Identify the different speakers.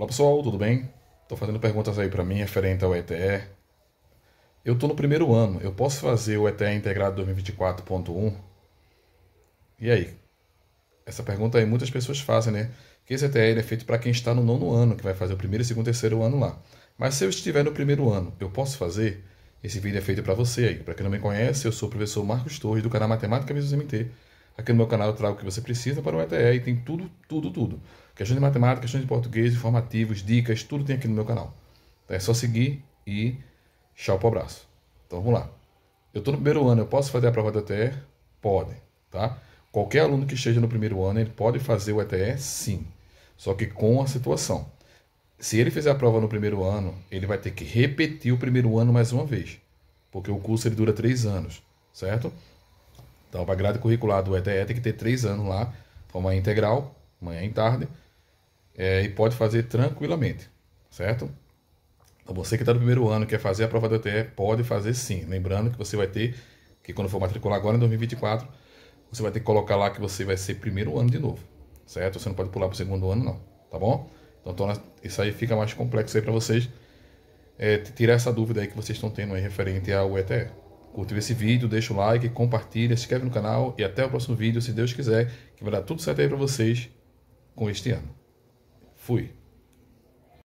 Speaker 1: Olá pessoal, tudo bem? Estou fazendo perguntas aí para mim referente ao ETE. Eu estou no primeiro ano, eu posso fazer o ETE integrado 2024.1? E aí? Essa pergunta aí muitas pessoas fazem, né? Que esse ETE é feito para quem está no nono ano, que vai fazer o primeiro, segundo, terceiro ano lá. Mas se eu estiver no primeiro ano, eu posso fazer? Esse vídeo é feito para você aí. Para quem não me conhece, eu sou o professor Marcos Torres do canal Matemática Visual MT Aqui no meu canal eu trago o que você precisa para o ETE e tem tudo, tudo, tudo. Questões de matemática, questões de português, informativos, dicas, tudo tem aqui no meu canal. Então é só seguir e tchau o abraço. Então vamos lá. Eu estou no primeiro ano, eu posso fazer a prova do ETE? Pode, tá? Qualquer aluno que esteja no primeiro ano, ele pode fazer o ETE sim. Só que com a situação. Se ele fizer a prova no primeiro ano, ele vai ter que repetir o primeiro ano mais uma vez. Porque o curso ele dura três anos, certo? Então, para grade curricular do ETE, tem que ter três anos lá, forma integral, manhã e tarde, é, e pode fazer tranquilamente, certo? Então, você que está no primeiro ano quer fazer a prova do ETE, pode fazer sim. Lembrando que você vai ter, que quando for matricular agora em 2024, você vai ter que colocar lá que você vai ser primeiro ano de novo, certo? Você não pode pular para o segundo ano, não, tá bom? Então, torna, isso aí fica mais complexo aí para vocês é, tirar essa dúvida aí que vocês estão tendo aí referente ao ETE. Curtiu esse vídeo, deixa o like, compartilha, se inscreve no canal e até o próximo vídeo, se Deus quiser, que vai dar tudo certo aí para vocês com este ano. Fui!